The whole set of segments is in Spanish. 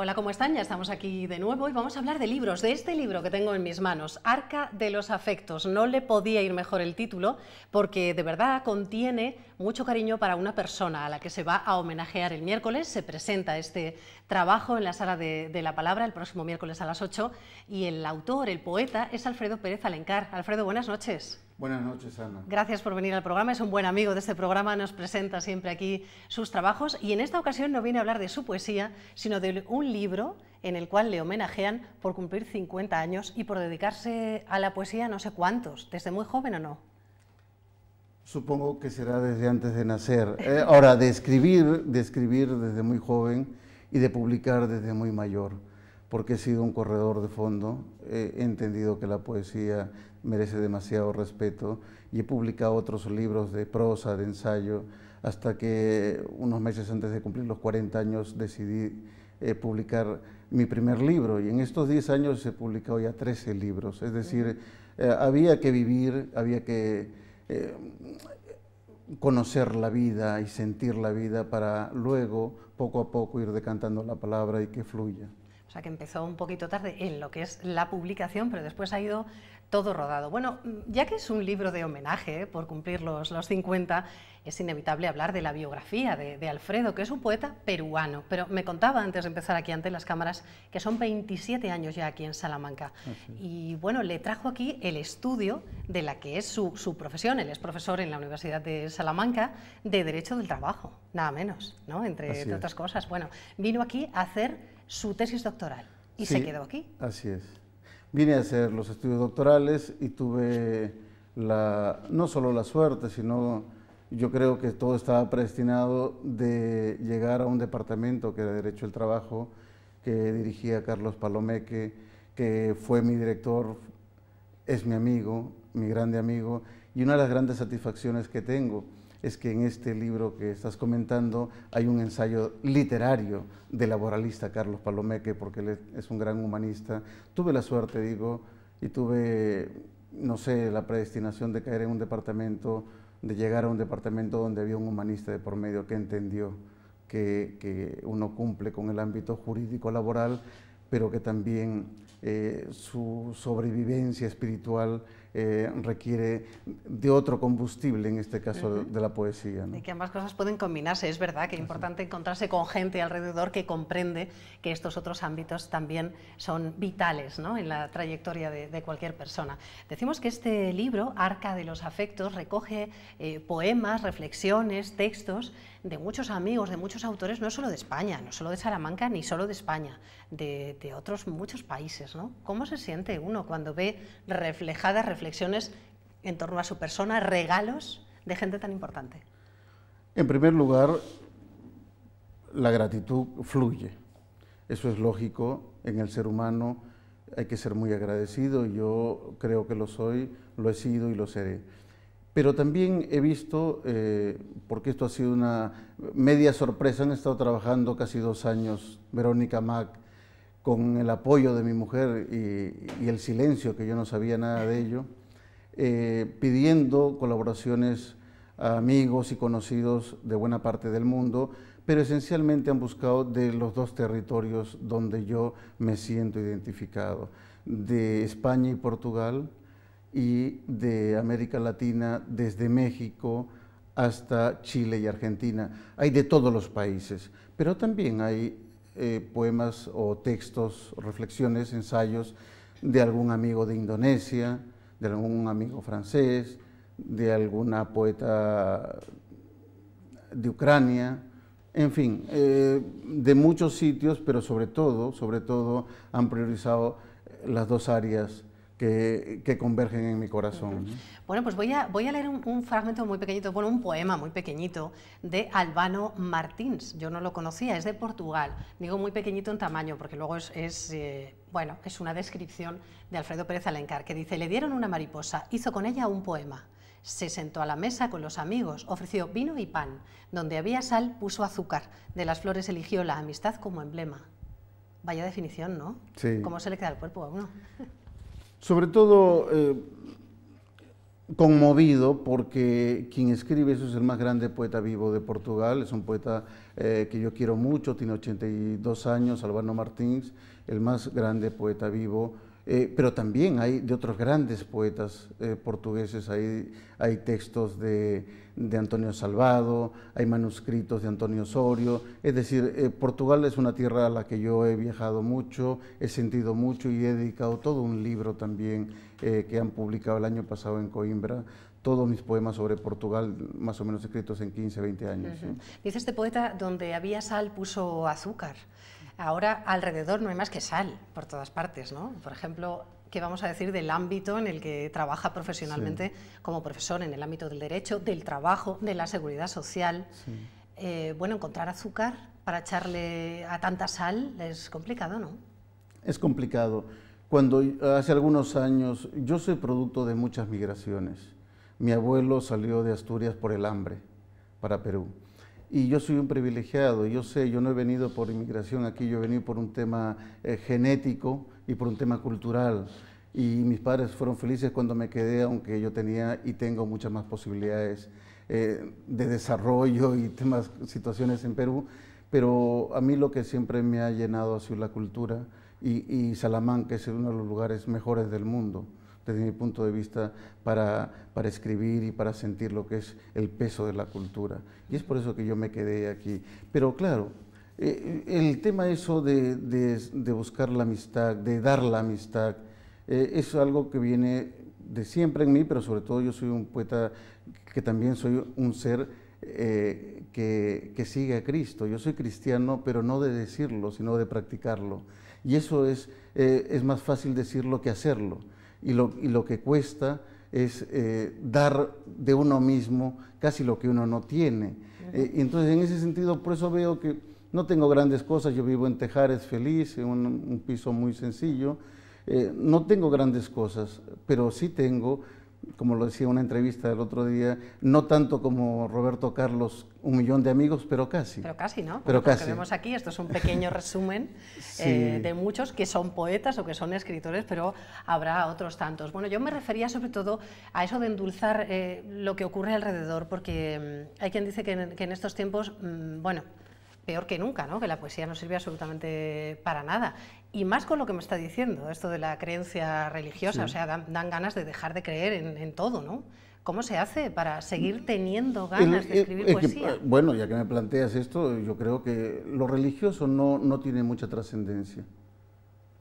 Hola, ¿cómo están? Ya estamos aquí de nuevo y vamos a hablar de libros, de este libro que tengo en mis manos, Arca de los Afectos. No le podía ir mejor el título porque de verdad contiene mucho cariño para una persona a la que se va a homenajear el miércoles. Se presenta este trabajo en la Sala de, la Palabra el próximo miércoles a las 8 y el autor, el poeta, es Alfredo Pérez Alencar. Alfredo, buenas noches. Buenas noches, Ana. Gracias por venir al programa. Es un buen amigo de este programa, nos presenta siempre aquí sus trabajos y en esta ocasión no viene a hablar de su poesía, sino de un libro en el cual le homenajean por cumplir 50 años y por dedicarse a la poesía no sé cuántos, desde muy joven o no. Supongo que será desde antes de nacer. Eh, ahora, de escribir, de escribir desde muy joven y de publicar desde muy mayor, porque he sido un corredor de fondo, he entendido que la poesía merece demasiado respeto y he publicado otros libros de prosa, de ensayo, hasta que unos meses antes de cumplir los 40 años decidí eh, publicar mi primer libro y en estos 10 años he publicado ya 13 libros, es decir, eh, había que vivir, había que eh, conocer la vida y sentir la vida para luego, poco a poco, ir decantando la palabra y que fluya o sea que empezó un poquito tarde en lo que es la publicación, pero después ha ido todo rodado. Bueno, ya que es un libro de homenaje, ¿eh? por cumplir los, los 50, es inevitable hablar de la biografía de, Alfredo, que es un poeta peruano, pero me contaba antes de empezar aquí ante las cámaras que son 27 años ya aquí en Salamanca. Ah, y bueno, le trajo aquí el estudio de la que es su, profesión, él es profesor en la Universidad de Salamanca de Derecho del Trabajo, nada menos, ¿no? entre otras cosas. Bueno, vino aquí a hacer su tesis doctoral y se quedó aquí. Así es. Vine a hacer los estudios doctorales y tuve la, no solo la suerte, sino yo creo que todo estaba predestinado de llegar a un departamento que era Derecho del Trabajo, que dirigía Carlos Palomeque, que fue mi director, es mi amigo, mi grande amigo, y una de las grandes satisfacciones que tengo es que en este libro que estás comentando hay un ensayo literario del laboralista Carlos Palomeque, porque él es un gran humanista. Tuve la suerte, digo, y tuve, no sé, la predestinación de caer en un departamento, de llegar a un departamento donde había un humanista de por medio que entendió que, uno cumple con el ámbito jurídico laboral, pero que también eh, su sobrevivencia espiritual eh, requiere de otro combustible, en este caso de, la poesía. ¿no? Y que ambas cosas pueden combinarse. Es verdad que es importante encontrarse con gente alrededor que comprende que estos otros ámbitos también son vitales ¿no? en la trayectoria de, cualquier persona. Decimos que este libro, Arca de los Afectos, recoge eh, poemas, reflexiones, textos de muchos amigos, de muchos autores, no solo de España, no solo de Salamanca, ni solo de España, de, otros muchos países. ¿no? ¿Cómo se siente uno cuando ve reflejadas reflexiones en torno a su persona, regalos de gente tan importante? En primer lugar, la gratitud fluye. Eso es lógico en el ser humano. Hay que ser muy agradecido. Yo creo que lo soy, lo he sido y lo seré. Pero también he visto, eh, porque esto ha sido una media sorpresa, han estado trabajando casi dos años Verónica mac con el apoyo de mi mujer y, el silencio, que yo no sabía nada de ello, eh, pidiendo colaboraciones a amigos y conocidos de buena parte del mundo, pero esencialmente han buscado de los dos territorios donde yo me siento identificado, de España y Portugal y de América Latina, desde México hasta Chile y Argentina. Hay de todos los países, pero también hay eh, poemas o textos, reflexiones, ensayos de algún amigo de Indonesia, de algún amigo francés, de alguna poeta de Ucrania, en fin, eh, de muchos sitios, pero sobre todo, sobre todo han priorizado las dos áreas que, convergen en mi corazón. Bueno, pues voy a, leer un, fragmento muy pequeñito, bueno, un poema muy pequeñito de Albano Martins. Yo no lo conocía, es de Portugal. Digo muy pequeñito en tamaño, porque luego es, eh, bueno, es una descripción de Alfredo Pérez Alencar, que dice, le dieron una mariposa, hizo con ella un poema. Se sentó a la mesa con los amigos, ofreció vino y pan. Donde había sal, puso azúcar. De las flores eligió la amistad como emblema. Vaya definición, ¿no? Sí. ¿Cómo se le queda el cuerpo a uno? sobre todo eh, conmovido porque quien escribe eso es el más grande poeta vivo de Portugal, es un poeta eh, que yo quiero mucho, tiene 82 años, Albano Martins, el más grande poeta vivo eh, pero también hay de otros grandes poetas eh, portugueses, hay, hay textos de, de, Antonio Salvado, hay manuscritos de Antonio Osorio, es decir, eh, Portugal es una tierra a la que yo he viajado mucho, he sentido mucho y he dedicado todo un libro también que han publicado el año pasado en Coimbra todos mis poemas sobre Portugal, más o menos escritos en 15, 20 años. Dice este poeta, donde había sal puso azúcar. Ahora alrededor no hay más que sal por todas partes, ¿no? Por ejemplo, ¿qué vamos a decir del ámbito en el que trabaja profesionalmente como profesor, en el ámbito del derecho, del trabajo, de la seguridad social? Eh, bueno, encontrar azúcar para echarle a tanta sal es complicado, ¿no? Es complicado. Cuando hace algunos años, yo soy producto de muchas migraciones. Mi abuelo salió de Asturias por el hambre para Perú y yo soy un privilegiado, yo sé, yo no he venido por inmigración aquí, yo he venido por un tema eh, genético y por un tema cultural. Y mis padres fueron felices cuando me quedé, aunque yo tenía y tengo muchas más posibilidades eh, de desarrollo y temas, situaciones en Perú. Pero a mí lo que siempre me ha llenado ha sido la cultura y, y Salamanca es uno de los lugares mejores del mundo desde mi punto de vista, para, para escribir y para sentir lo que es el peso de la cultura. Y es por eso que yo me quedé aquí. Pero claro, eh, el tema eso de, de, de, buscar la amistad, de dar la amistad, eh, es algo que viene de siempre en mí, pero sobre todo yo soy un poeta que también soy un ser eh, que, que, sigue a Cristo. Yo soy cristiano, pero no de decirlo, sino de practicarlo. Y eso es, es más fácil decirlo que hacerlo y lo, y lo que cuesta es eh, dar de uno mismo casi lo que uno no tiene. Eh, y entonces, en ese sentido, por eso veo que no tengo grandes cosas, yo vivo en Tejares feliz, en un, piso muy sencillo, eh, no tengo grandes cosas, pero sí tengo como lo decía en una entrevista el otro día, no tanto como Roberto Carlos, un millón de amigos, pero casi. Pero casi, ¿no? Pero casi. Lo que vemos aquí, esto es un pequeño resumen eh, de muchos que son poetas o que son escritores, pero habrá otros tantos. Bueno, yo me refería sobre todo a eso de endulzar eh, lo que ocurre alrededor, porque mm, hay quien dice que en, estos tiempos, mm, bueno, peor que nunca, ¿no? que la poesía no sirve absolutamente para nada. Y más con lo que me está diciendo, esto de la creencia religiosa, o sea, dan, ganas de dejar de creer en, todo, ¿no? ¿Cómo se hace para seguir teniendo ganas de escribir poesía? Eh, bueno, ya que me planteas esto, yo creo que lo religioso no, no tiene mucha trascendencia,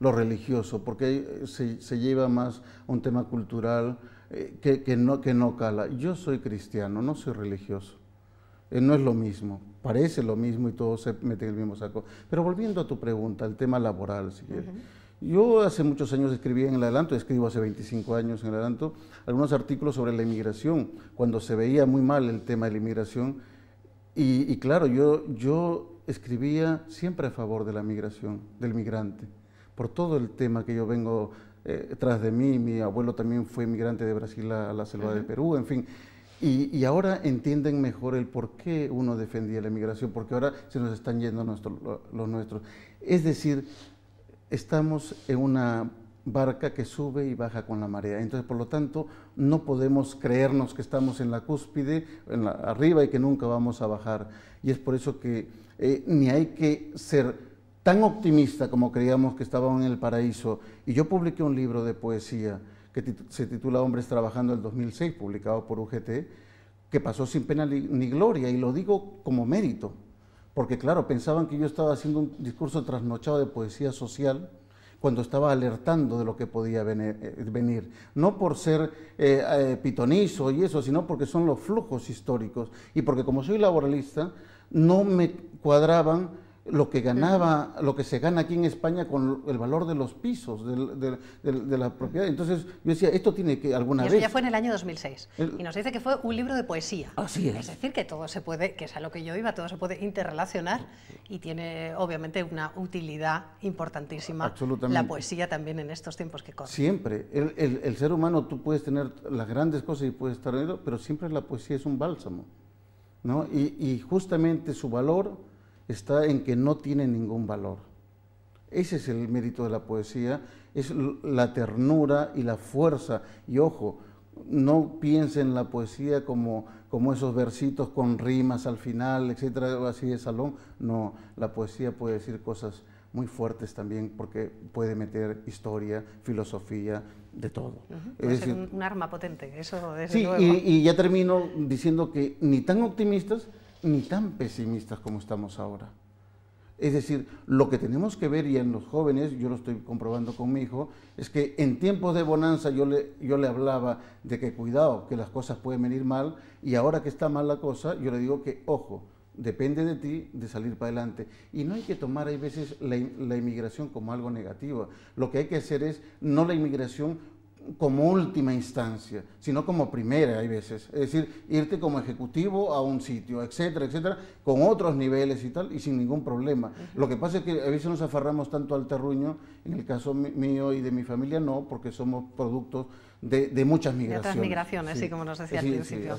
lo religioso, porque eh, se, se lleva más un tema cultural eh, que, no, que no cala. Yo soy cristiano, no soy religioso eh, no es lo mismo, parece lo mismo y todo se mete en el mismo saco. Pero volviendo a tu pregunta, el tema laboral, si quieres. Yo hace muchos años escribí en el adelanto, escribo hace 25 años en el adelanto, algunos artículos sobre la inmigración, cuando se veía muy mal el tema de la inmigración. Y, claro, yo, yo escribía siempre a favor de la migración, del migrante, por todo el tema que yo vengo eh, tras de mí. Mi abuelo también fue migrante de Brasil a, la selva de Perú, en fin. Y, ahora entienden mejor el por qué uno defendía la emigración, porque ahora se nos están yendo los nuestros. Es decir, estamos en una barca que sube y baja con la marea. Entonces, por lo tanto, no podemos creernos que estamos en la cúspide, en la, arriba y que nunca vamos a bajar. Y es por eso que eh, ni hay que ser tan optimista como creíamos que estábamos en el paraíso. Y yo publiqué un libro de poesía que se titula Hombres Trabajando del 2006, publicado por UGT, que pasó sin pena ni gloria, y lo digo como mérito, porque claro, pensaban que yo estaba haciendo un discurso trasnochado de poesía social cuando estaba alertando de lo que podía eh, venir, no por ser eh, eh, pitonizo y eso, sino porque son los flujos históricos y porque como soy laboralista, no me cuadraban lo que ganaba, lo que se gana aquí en España con el valor de los pisos de, de, la propiedad. Entonces yo decía, esto tiene que alguna eso vez... ya fue en el año 2006. Y nos dice que fue un libro de poesía. Así es. Es decir, que todo se puede, que es a lo que yo iba, todo se puede interrelacionar y tiene obviamente una utilidad importantísima. Absolutamente. La poesía también en estos tiempos que corren. Siempre. El, el, ser humano, tú puedes tener las grandes cosas y puedes estar en pero siempre la poesía es un bálsamo. ¿no? y, y justamente su valor está en que no tiene ningún valor. Ese es el mérito de la poesía, es la ternura y la fuerza. Y ojo, no piensen la poesía como, como esos versitos con rimas al final, etcétera, así de salón. No, la poesía puede decir cosas muy fuertes también porque puede meter historia, filosofía, de todo. es un, arma potente, eso Sí, y ya termino diciendo que ni tan optimistas ni tan pesimistas como estamos ahora. Es decir, lo que tenemos que ver, y en los jóvenes, yo lo estoy comprobando con mi hijo, es que en tiempos de bonanza yo le, yo le hablaba de que cuidado, que las cosas pueden venir mal, y ahora que está mal la cosa, yo le digo que ojo, depende de ti de salir para adelante. Y no hay que tomar, a veces, la, la inmigración como algo negativo. Lo que hay que hacer es no la inmigración como última instancia, sino como primera hay veces. Es decir, irte como ejecutivo a un sitio, etcétera, etcétera, con otros niveles y tal, y sin ningún problema. Lo que pasa es que a veces nos aferramos tanto al terruño, en el caso mío y de mi familia no, porque somos productos de, muchas migraciones. De migraciones, sí. como nos decía al principio.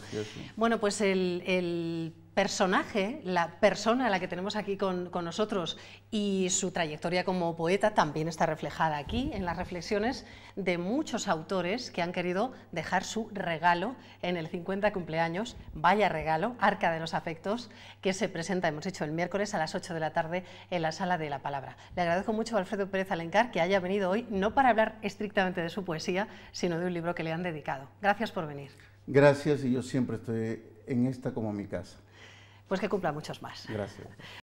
bueno, pues el, el personaje, la persona a la que tenemos aquí con, nosotros y su trayectoria como poeta también está reflejada aquí en las reflexiones de muchos autores que han querido dejar su regalo en el 50 cumpleaños, vaya regalo, Arca de los Afectos, que se presenta, hemos dicho, el miércoles a las 8 de la tarde en la Sala de la Palabra. Le agradezco mucho a Alfredo Pérez Alencar que haya venido hoy, no para hablar estrictamente de su poesía, sino de un libro que le han dedicado. Gracias por venir. Gracias y yo siempre estoy en esta como mi casa pues que cumpla muchos más. Gracias.